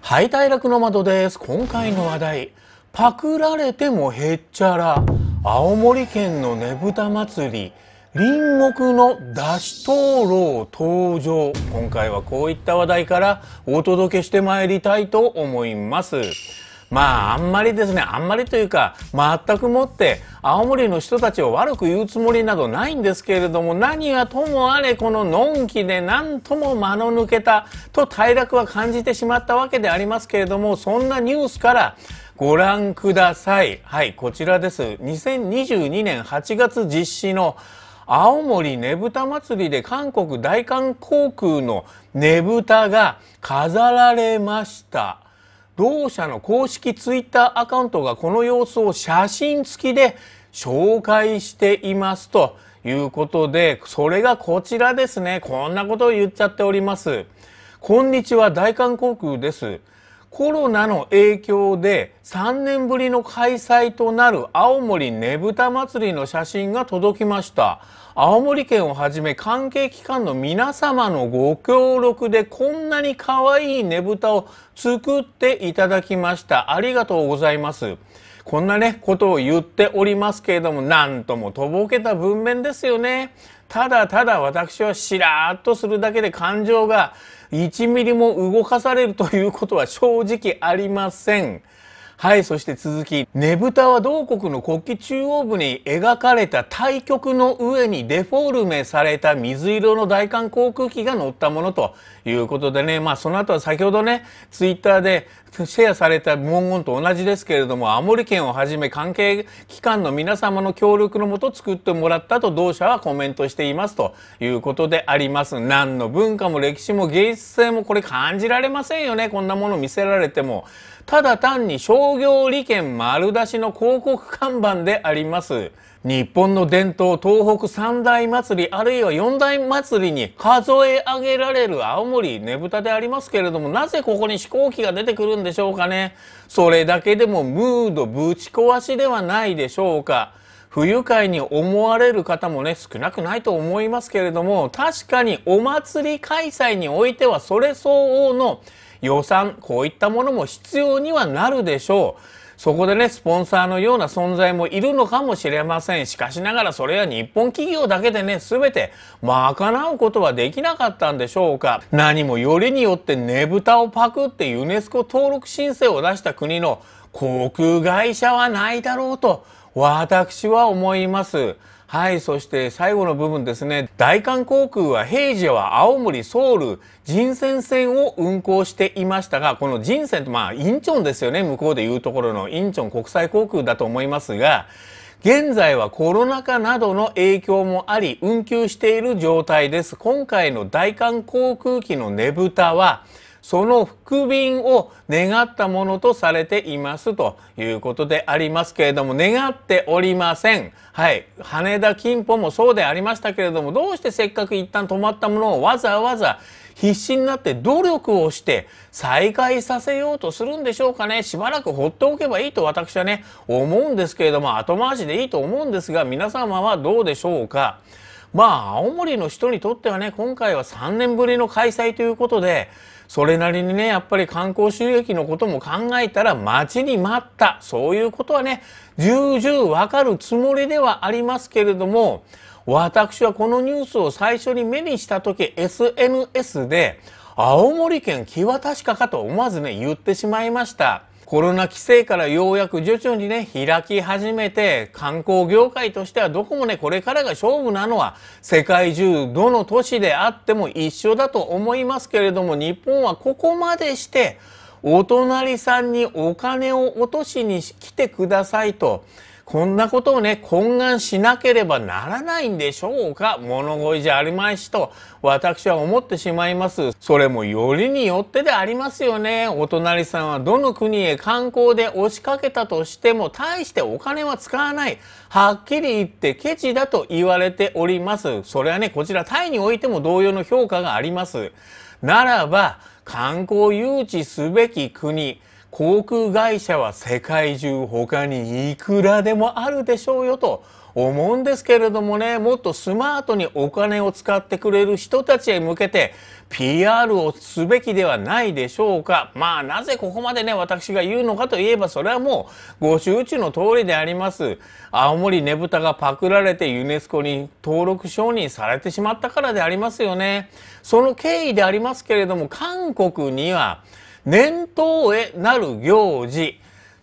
はい大楽の窓です今回の話題パクられてもへっちゃら青森県のねぶた祭り隣国のだし灯籠登場今回はこういった話題からお届けしてまいりたいと思いますまあ、あんまりですね、あんまりというか、全くもって、青森の人たちを悪く言うつもりなどないんですけれども、何はともあれ、こののんきで、なんとも間の抜けた、と快楽は感じてしまったわけでありますけれども、そんなニュースから、ご覧ください。はい、こちらです。2022年8月実施の青森ねぶた祭りで韓国大韓航空のねぶたが飾られました。同社の公式ツイッターアカウントがこの様子を写真付きで紹介していますということで、それがこちらですね。こんなことを言っちゃっております。こんにちは、大韓航空です。コロナの影響で3年ぶりの開催となる青森ねぶた祭りの写真が届きました青森県をはじめ関係機関の皆様のご協力でこんなに可愛いねぶたを作っていただきましたありがとうございますこんなねことを言っておりますけれどもなんともとぼけた文面ですよねただただ私はしらーっとするだけで感情が1ミリも動かされるということは正直ありません。はい、そして続き、ねぶたは同国の国旗中央部に描かれた対極の上にデフォルメされた水色の大韓航空機が乗ったものということでね、まあその後は先ほどね、ツイッターでシェアされた文言と同じですけれども青森県をはじめ関係機関の皆様の協力のもと作ってもらったと同社はコメントしていますということであります何の文化も歴史も芸術性もこれ感じられませんよねこんなもの見せられてもただ単に商業利権丸出しの広告看板であります日本の伝統東北三大祭りあるいは四大祭りに数え上げられる青森ねぶたでありますけれどもなぜここに飛行機が出てくるんでしょうかねそれだけでもムードぶち壊しではないでしょうか不愉快に思われる方もね少なくないと思いますけれども確かにお祭り開催においてはそれ相応の予算こういったものも必要にはなるでしょう。そこでねスポンサーのような存在もいるのかもしれませんしかしながらそれは日本企業だけでね全て賄うことはできなかったんでしょうか何もよりによってねぶたをパクってユネスコ登録申請を出した国の航空会社はないだろうと私は思います。はい、そして最後の部分ですね。大韓航空は平時は青森、ソウル、人選線を運航していましたが、この人選と、まあ、インチョンですよね。向こうで言うところのインチョン国際航空だと思いますが、現在はコロナ禍などの影響もあり、運休している状態です。今回の大韓航空機のねぶたは、その福便を願ったものとされていますということでありますけれども願っておりませんはい羽田金歩もそうでありましたけれどもどうしてせっかく一旦止まったものをわざわざ必死になって努力をして再開させようとするんでしょうかねしばらく放っておけばいいと私はね思うんですけれども後回しでいいと思うんですが皆様はどうでしょうかまあ青森の人にとってはね今回は3年ぶりの開催ということでそれなりにねやっぱり観光収益のことも考えたら待ちに待ったそういうことはね重々わかるつもりではありますけれども私はこのニュースを最初に目にした時 SNS で青森県際は確かかと思わずね言ってしまいました。コロナ規制からようやく徐々にね、開き始めて、観光業界としてはどこもね、これからが勝負なのは、世界中どの都市であっても一緒だと思いますけれども、日本はここまでして、お隣さんにお金を落としに来てくださいと、こんなことをね、懇願しなければならないんでしょうか物乞いじゃあるまいしと、私は思ってしまいます。それもよりによってでありますよね。お隣さんはどの国へ観光で押しかけたとしても、大してお金は使わない。はっきり言ってケチだと言われております。それはね、こちらタイにおいても同様の評価があります。ならば、観光誘致すべき国、航空会社は世界中他にいくらでもあるでしょうよと思うんですけれどもねもっとスマートにお金を使ってくれる人たちへ向けて PR をすべきではないでしょうかまあなぜここまでね私が言うのかといえばそれはもうご周知の通りであります青森ねぶたがパクられてユネスコに登録承認されてしまったからでありますよねその経緯でありますけれども韓国には年頭へなる行事。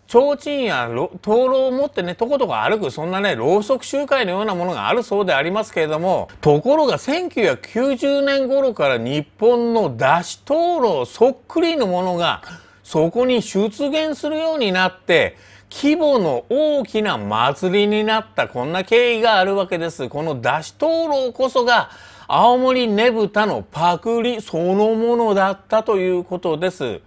提灯や灯籠を持ってね、とことこ歩く、そんなね、ろうそく集会のようなものがあるそうでありますけれども、ところが1990年頃から日本の出し灯籠そっくりのものが、そこに出現するようになって、規模の大きな祭りになったこんな経緯があるわけです。この出し灯籠こそが青森ねぶたのパクリそのものだったということです。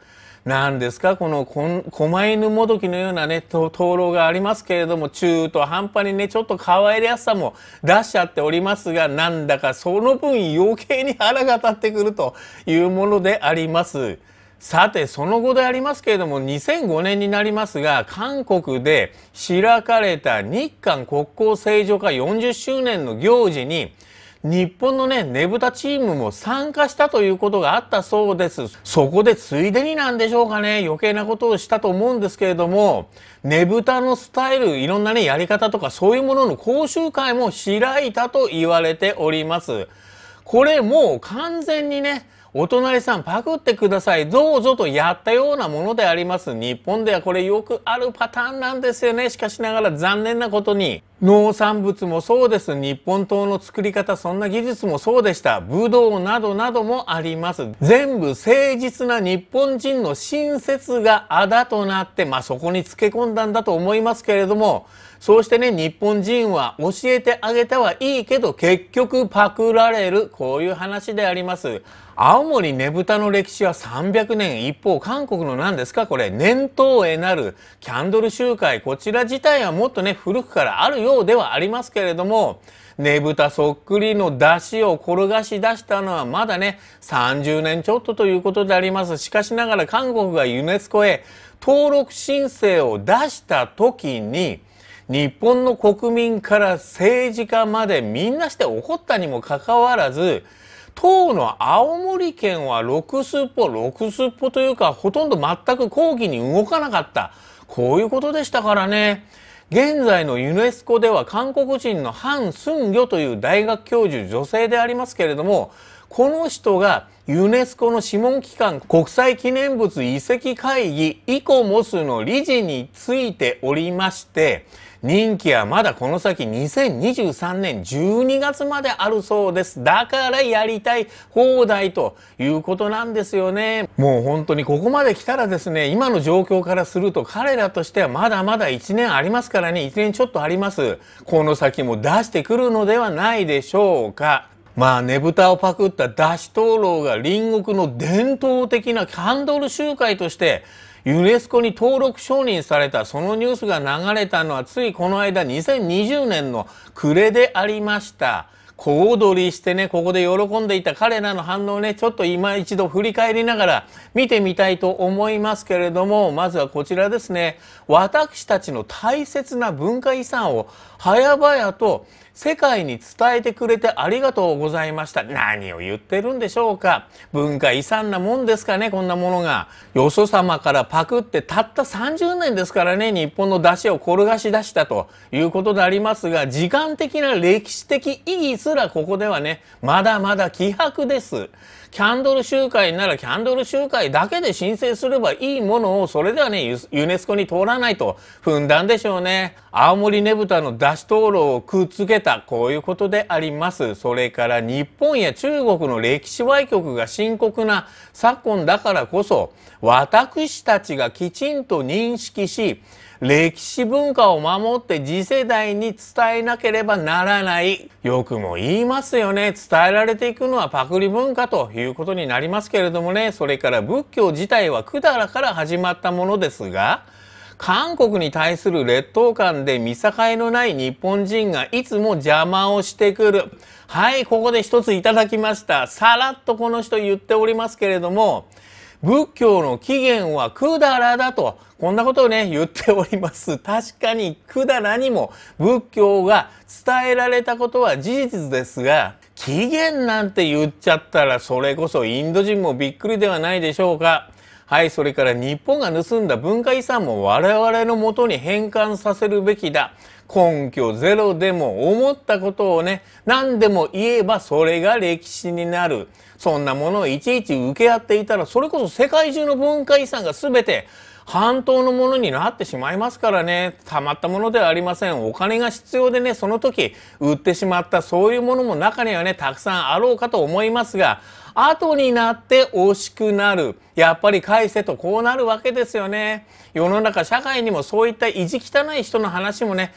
何ですかこの狛犬もどきのようなね灯籠がありますけれども中途半端にねちょっと可愛らしさも出しちゃっておりますがなんだかその分余計に腹が立ってくるというものであります。さてその後でありますけれども2005年になりますが韓国で開かれた日韓国交正常化40周年の行事に日本のね、ねぶたチームも参加したということがあったそうです。そこでついでになんでしょうかね、余計なことをしたと思うんですけれども、ねぶたのスタイル、いろんなね、やり方とかそういうものの講習会も開いたと言われております。これもう完全にね、お隣さんパクってくださいどうぞとやったようなものであります日本ではこれよくあるパターンなんですよねしかしながら残念なことに農産物もそうです日本刀の作り方そんな技術もそうでした武道などなどもあります全部誠実な日本人の親切があだとなってまあそこにつけ込んだんだと思いますけれどもそうしてね日本人は教えてあげたはいいけど結局パクられるこういう話であります青森ねぶたの歴史は300年一方韓国の何ですかこれ年頭へなるキャンドル集会こちら自体はもっとね古くからあるよようではありますけれどもねぶたそっくりの出汁を転がし出したのはまだね30年ちょっとということでありますしかしながら韓国がユネスコへ登録申請を出した時に日本の国民から政治家までみんなして怒ったにもかかわらず当の青森県は6すっぽ6すっぽというかほとんど全く抗議に動かなかったこういうことでしたからね。現在のユネスコでは韓国人のハン・スンギョという大学教授女性でありますけれどもこの人がユネスコの諮問機関国際記念物遺跡会議イコモスの理事についておりまして任期はまだこの先2023年12月まであるそうです。だからやりたい放題ということなんですよね。もう本当にここまで来たらですね、今の状況からすると彼らとしてはまだまだ1年ありますからね、1年ちょっとあります。この先も出してくるのではないでしょうか。まあ、ねぶたをパクった出し灯籠が隣国の伝統的なキャンドル集会としてユネスコに登録承認されたそのニュースが流れたのはついこの間2020年の暮れでありました。小躍りしてね、ここで喜んでいた彼らの反応ね、ちょっと今一度振り返りながら見てみたいと思いますけれども、まずはこちらですね。私たちの大切な文化遺産を早々と世界に伝えてくれてありがとうございました。何を言ってるんでしょうか。文化遺産なもんですかね、こんなものが。よそ様からパクってたった30年ですからね、日本の出汁を転がし出したということでありますが、時間的な歴史的意義すらここではね、まだまだ希薄です。キャンドル集会ならキャンドル集会だけで申請すればいいものをそれではねユネスコに通らないと踏んだんでしょうね。青森ねぶたの出し灯籠をくっつけたこういうことであります。それから日本や中国の歴史歪曲が深刻な昨今だからこそ私たちがきちんと認識し歴史文化を守って次世代に伝えなければならない。よくも言いますよね。伝えられていくのはパクリ文化ということになりますけれどもね。それから仏教自体は百済から始まったものですが、韓国に対する劣等感で見境のない日本人がいつも邪魔をしてくる。はい、ここで一ついただきました。さらっとこの人言っておりますけれども、仏教の起源はくだらだと、こんなことをね、言っております。確かにくだらにも仏教が伝えられたことは事実ですが、起源なんて言っちゃったらそれこそインド人もびっくりではないでしょうか。はい、それから日本が盗んだ文化遺産も我々のもとに返還させるべきだ。根拠ゼロでも思ったことをね、何でも言えばそれが歴史になる。そんなものをいちいち受け合っていたら、それこそ世界中の文化遺産が全て半島のものになってしまいますからねたまったものではありませんお金が必要でねその時売ってしまったそういうものも中にはねたくさんあろうかと思いますが後になって惜しくなるやっぱり返せとこうなるわけですよね世の中社会にもそういった意地汚い人の話もね、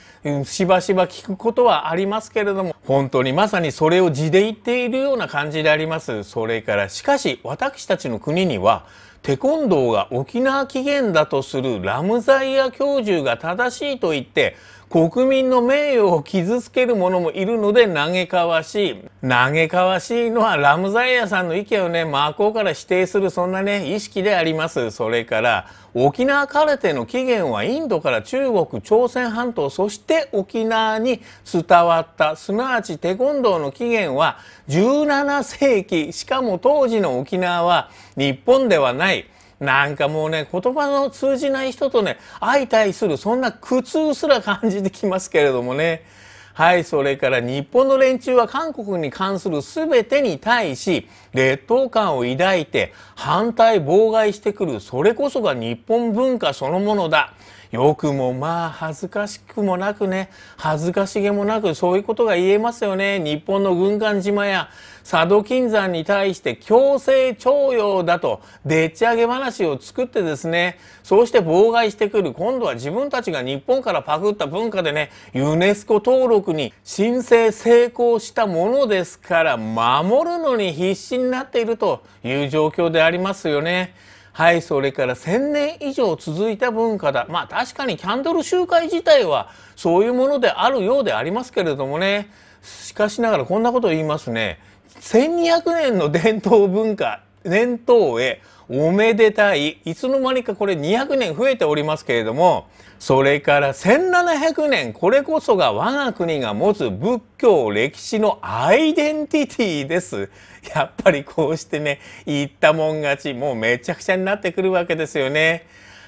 しばしば聞くことはありますけれども本当にまさにそれを地で言っているような感じでありますそれからしかし私たちの国にはテコンドーが沖縄起源だとするラムザイア教授が正しいと言って国民の名誉を傷つける者もいるので嘆かわしい。嘆かわしいのはラムザイアさんの意見をね、真っ向から否定するそんなね、意識であります。それから、沖縄カルテの起源はインドから中国朝鮮半島そして沖縄に伝わったすなわちテコンドーの起源は17世紀しかも当時の沖縄は日本ではないなんかもうね、言葉の通じない人とね、相対する、そんな苦痛すら感じてきますけれどもね。はい、それから日本の連中は韓国に関する全てに対し、劣等感を抱いて反対妨害してくる、それこそが日本文化そのものだ。よくもまあ恥ずかしくもなくね恥ずかしげもなくそういうことが言えますよね日本の軍艦島や佐渡金山に対して強制徴用だとでっち上げ話を作ってですねそうして妨害してくる今度は自分たちが日本からパクった文化でねユネスコ登録に申請成功したものですから守るのに必死になっているという状況でありますよね。はい、それから1000年以上続いた文化だ。まあ確かにキャンドル集会自体はそういうものであるようでありますけれどもね。しかしながらこんなことを言いますね。1200年の伝統文化年頭へおめでたいいつの間にかこれ200年増えておりますけれどもそれから1700年これこそが我が国が持つ仏教歴史のアイデンティティですやっぱりこうしてね言ったもん勝ちもうめちゃくちゃになってくるわけですよね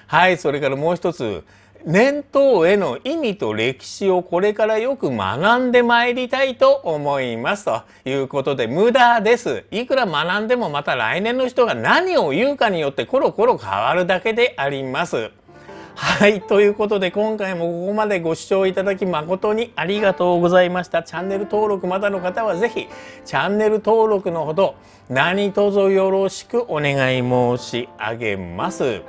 はいそれからもう一つ年頭への意味と歴史をこれからよく学んでまいりたいと思いますということで無駄ですいくら学んでもまた来年の人が何を言うかによってコロコロ変わるだけでありますはい。ということで、今回もここまでご視聴いただき誠にありがとうございました。チャンネル登録まだの方はぜひ、チャンネル登録のほど、何卒よろしくお願い申し上げます。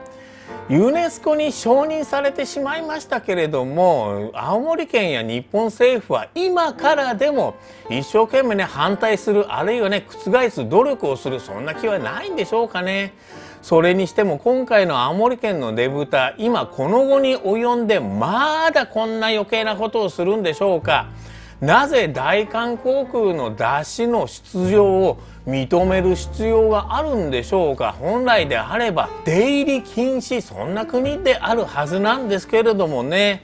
ユネスコに承認されてしまいましたけれども青森県や日本政府は今からでも一生懸命ね反対するあるいはね覆す努力をするそんな気はないんでしょうかね。それにしても今回の青森県のねぶた今この後に及んでまだこんな余計なことをするんでしょうか。なぜ大韓航空の出汁の出場を認める必要があるんでしょうか本来であれば出入り禁止そんな国であるはずなんですけれどもね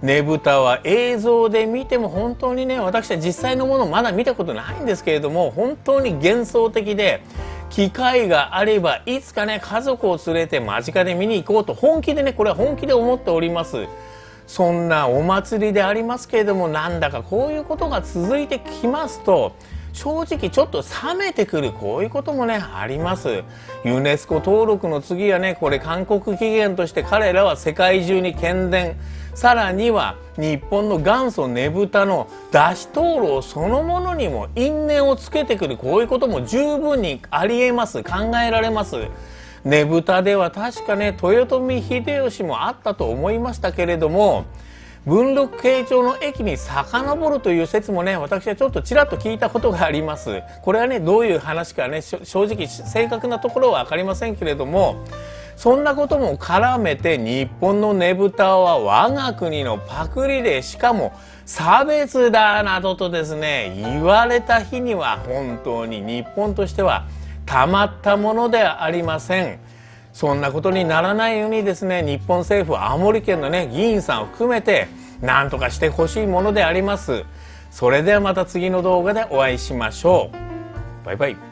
ねぶたは映像で見ても本当にね私は実際のものまだ見たことないんですけれども本当に幻想的で機会があればいつかね家族を連れて間近で見に行こうと本気でねこれは本気で思っております。そんなお祭りでありますけれどもなんだかこういうことが続いてきますと正直ちょっと冷めてくるこういうこともねありますユネスコ登録の次はねこれ韓国起源として彼らは世界中に喧伝さらには日本の元祖ねぶたの出し灯籠そのものにも因縁をつけてくるこういうことも十分にありえます考えられますねぶたでは確かね豊臣秀吉もあったと思いましたけれども文禄慶長の駅に遡るという説もね私はちょっとちらっと聞いたことがありますこれはねどういう話かね正直正確なところは分かりませんけれどもそんなことも絡めて日本のねぶたは我が国のパクリでしかも差別だなどとですね言われた日には本当に日本としてはたまったものではありません。そんなことにならないようにですね日本政府は青森県のね議員さんを含めて何とかしてほしいものでありますそれではまた次の動画でお会いしましょうバイバイ